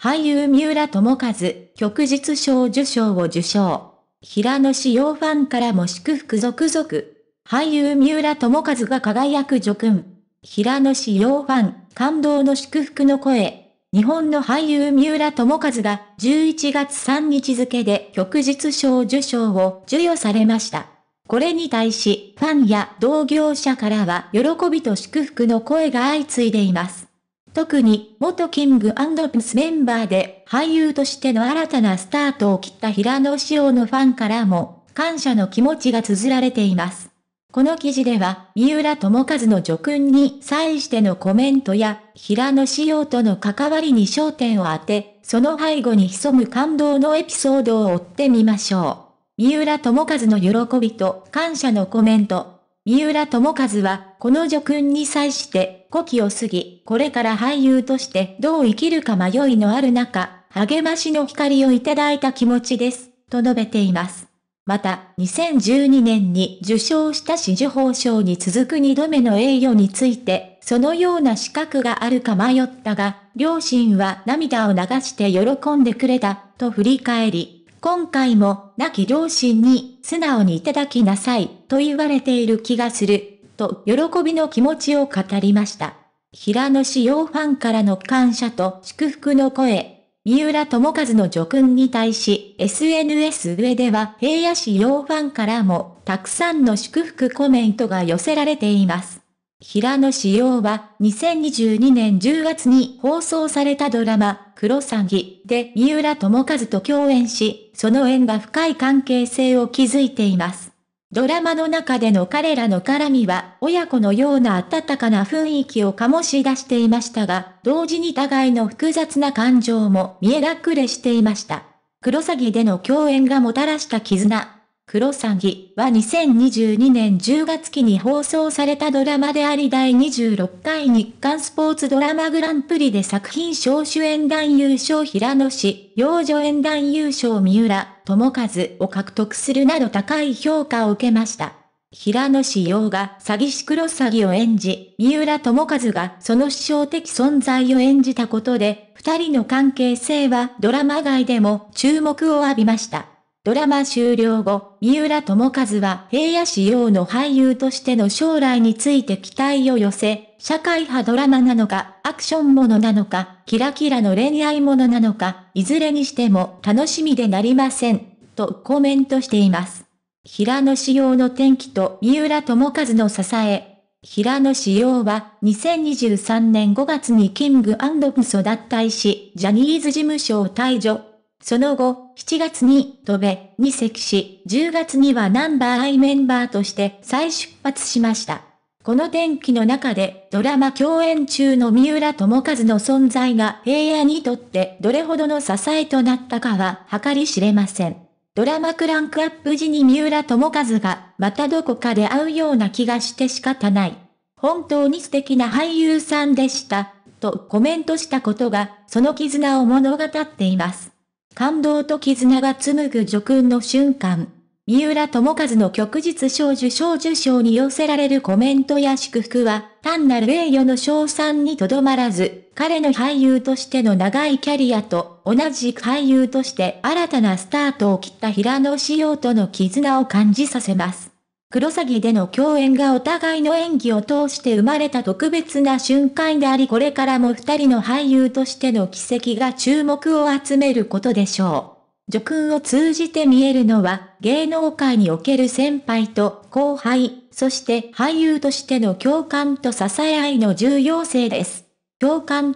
俳優三浦智和、旭日賞受賞を受賞。平野紫陽ファンからも祝福続々。俳優三浦智和が輝く助君。平野紫陽ファン、感動の祝福の声。日本の俳優三浦智和が11月3日付で旭日賞受賞を授与されました。これに対し、ファンや同業者からは喜びと祝福の声が相次いでいます。特に元キングピスメンバーで俳優としての新たなスタートを切った平野紫耀のファンからも感謝の気持ちが綴られています。この記事では、三浦智和の叙勲に際してのコメントや、平野紫耀との関わりに焦点を当て、その背後に潜む感動のエピソードを追ってみましょう。三浦智和の喜びと感謝のコメント。三浦智和は、この叙勲に際して、古希を過ぎ、これから俳優としてどう生きるか迷いのある中、励ましの光をいただいた気持ちです、と述べています。また、2012年に受賞した紫綬褒章に続く2度目の栄誉について、そのような資格があるか迷ったが、両親は涙を流して喜んでくれた、と振り返り、今回も、亡き両親に素直にいただきなさい、と言われている気がする、と喜びの気持ちを語りました。平野志陽ファンからの感謝と祝福の声。三浦友和の助勲に対し、SNS 上では平野志陽ファンからも、たくさんの祝福コメントが寄せられています。平野志陽は2022年10月に放送されたドラマ、クロサギで三浦友和と共演し、その縁が深い関係性を築いています。ドラマの中での彼らの絡みは親子のような温かな雰囲気を醸し出していましたが、同時に互いの複雑な感情も見え隠れしていました。クロサギでの共演がもたらした絆、クロサギは2022年10月期に放送されたドラマであり第26回日刊スポーツドラマグランプリで作品賞主演男優賞平野氏、幼女演男優賞三浦、智和を獲得するなど高い評価を受けました。平野氏洋が詐欺師クロサギを演じ、三浦智和がその師匠的存在を演じたことで、二人の関係性はドラマ外でも注目を浴びました。ドラマ終了後、三浦友和は平野市用の俳優としての将来について期待を寄せ、社会派ドラマなのか、アクションものなのか、キラキラの恋愛ものなのか、いずれにしても楽しみでなりません、とコメントしています。平野市用の転機と三浦友和の支え。平野市用は2023年5月にキングアンドプソ脱退し、ジャニーズ事務所を退場。その後、7月に飛べ、に席し、10月にはナンバーアイメンバーとして再出発しました。この天気の中でドラマ共演中の三浦智和の存在が平野にとってどれほどの支えとなったかは計り知れません。ドラマクランクアップ時に三浦智和がまたどこかで会うような気がして仕方ない。本当に素敵な俳優さんでした、とコメントしたことがその絆を物語っています。感動と絆が紡ぐ叙勲の瞬間。三浦友和の旭日賞受賞受賞に寄せられるコメントや祝福は、単なる栄誉の賞賛にとどまらず、彼の俳優としての長いキャリアと、同じく俳優として新たなスタートを切った平野仕様との絆を感じさせます。クロサギでの共演がお互いの演技を通して生まれた特別な瞬間でありこれからも二人の俳優としての奇跡が注目を集めることでしょう。助君を通じて見えるのは芸能界における先輩と後輩、そして俳優としての共感と支え合いの重要性です。共感